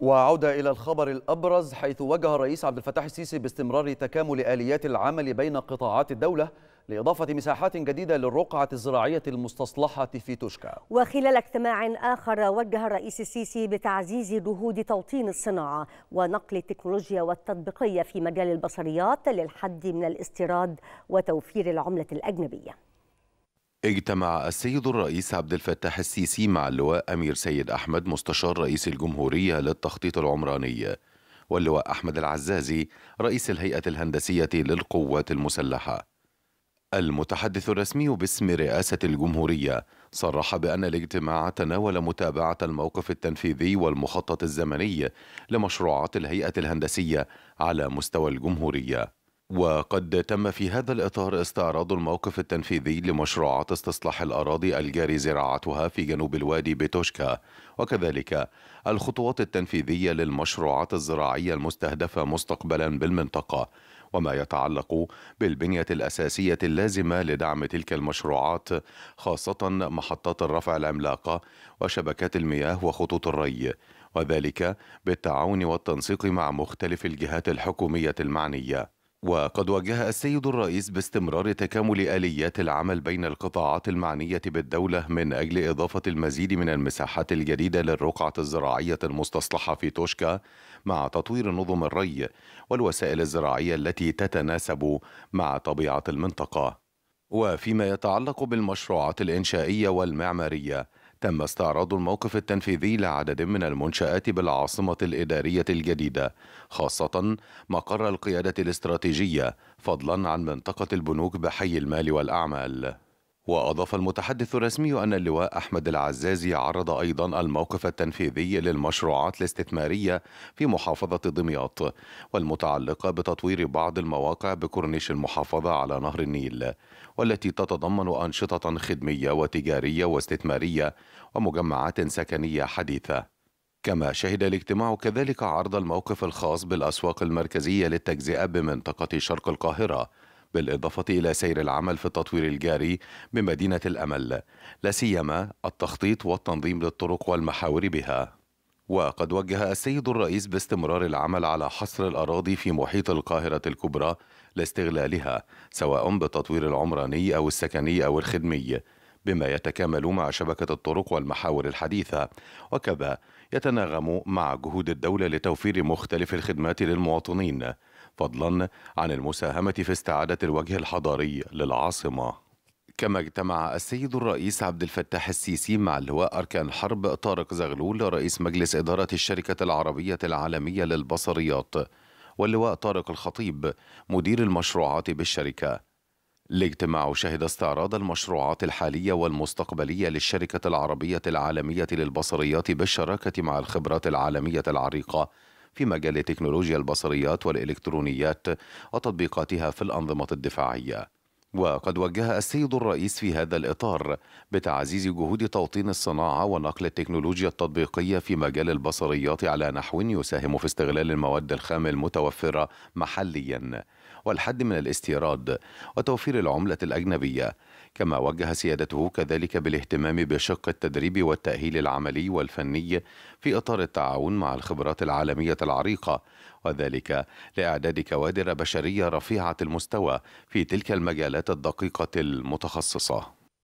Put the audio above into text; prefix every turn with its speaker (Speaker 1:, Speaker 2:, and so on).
Speaker 1: وعودة إلى الخبر الأبرز حيث وجه الرئيس عبد الفتاح السيسي باستمرار تكامل آليات العمل بين قطاعات الدولة لإضافة مساحات جديدة للرقعة الزراعية المستصلحة في توشكا وخلال اجتماع آخر وجه الرئيس السيسي بتعزيز جهود توطين الصناعة ونقل التكنولوجيا والتطبيقية في مجال البصريات للحد من الاستيراد وتوفير العملة الأجنبية اجتمع السيد الرئيس عبد الفتاح السيسي مع اللواء أمير سيد أحمد مستشار رئيس الجمهورية للتخطيط العمراني واللواء أحمد العزازي رئيس الهيئة الهندسية للقوات المسلحة المتحدث الرسمي باسم رئاسة الجمهورية صرح بأن الاجتماع تناول متابعة الموقف التنفيذي والمخطط الزمني لمشروعات الهيئة الهندسية على مستوى الجمهورية وقد تم في هذا الإطار استعراض الموقف التنفيذي لمشروعات استصلاح الأراضي الجاري زراعتها في جنوب الوادي بتوشكا وكذلك الخطوات التنفيذية للمشروعات الزراعية المستهدفة مستقبلا بالمنطقة وما يتعلق بالبنية الأساسية اللازمة لدعم تلك المشروعات خاصة محطات الرفع العملاقة وشبكات المياه وخطوط الري وذلك بالتعاون والتنسيق مع مختلف الجهات الحكومية المعنية وقد وجه السيد الرئيس باستمرار تكامل آليات العمل بين القطاعات المعنية بالدولة من أجل إضافة المزيد من المساحات الجديدة للرقعة الزراعية المستصلحة في توشكا مع تطوير نظم الري والوسائل الزراعية التي تتناسب مع طبيعة المنطقة. وفيما يتعلق بالمشروعات الإنشائية والمعمارية تم استعراض الموقف التنفيذي لعدد من المنشآت بالعاصمة الإدارية الجديدة خاصة مقر القيادة الاستراتيجية فضلا عن منطقة البنوك بحي المال والأعمال وأضاف المتحدث الرسمي أن اللواء أحمد العزازي عرض أيضا الموقف التنفيذي للمشروعات الاستثمارية في محافظة دمياط والمتعلقة بتطوير بعض المواقع بكورنيش المحافظة على نهر النيل والتي تتضمن أنشطة خدمية وتجارية واستثمارية ومجمعات سكنية حديثة كما شهد الاجتماع كذلك عرض الموقف الخاص بالأسواق المركزية للتجزئة بمنطقة شرق القاهرة بالإضافة إلى سير العمل في التطوير الجاري بمدينة الأمل لا سيما التخطيط والتنظيم للطرق والمحاور بها وقد وجه السيد الرئيس باستمرار العمل على حصر الأراضي في محيط القاهرة الكبرى لاستغلالها سواء بالتطوير العمراني أو السكني أو الخدمي بما يتكامل مع شبكة الطرق والمحاور الحديثة وكذا يتناغم مع جهود الدولة لتوفير مختلف الخدمات للمواطنين فضلا عن المساهمة في استعادة الوجه الحضاري للعاصمة كما اجتمع السيد الرئيس عبد الفتاح السيسي مع اللواء أركان حرب طارق زغلول رئيس مجلس إدارة الشركة العربية العالمية للبصريات واللواء طارق الخطيب مدير المشروعات بالشركة الاجتماع شهد استعراض المشروعات الحالية والمستقبلية للشركة العربية العالمية للبصريات بالشراكة مع الخبرات العالمية العريقة في مجال تكنولوجيا البصريات والإلكترونيات وتطبيقاتها في الأنظمة الدفاعية وقد وجه السيد الرئيس في هذا الإطار بتعزيز جهود توطين الصناعة ونقل التكنولوجيا التطبيقية في مجال البصريات على نحو يساهم في استغلال المواد الخام المتوفرة محلياً والحد من الاستيراد وتوفير العملة الأجنبية كما وجه سيادته كذلك بالاهتمام بشق التدريب والتأهيل العملي والفني في إطار التعاون مع الخبرات العالمية العريقة وذلك لإعداد كوادر بشرية رفيعة المستوى في تلك المجالات الدقيقة المتخصصة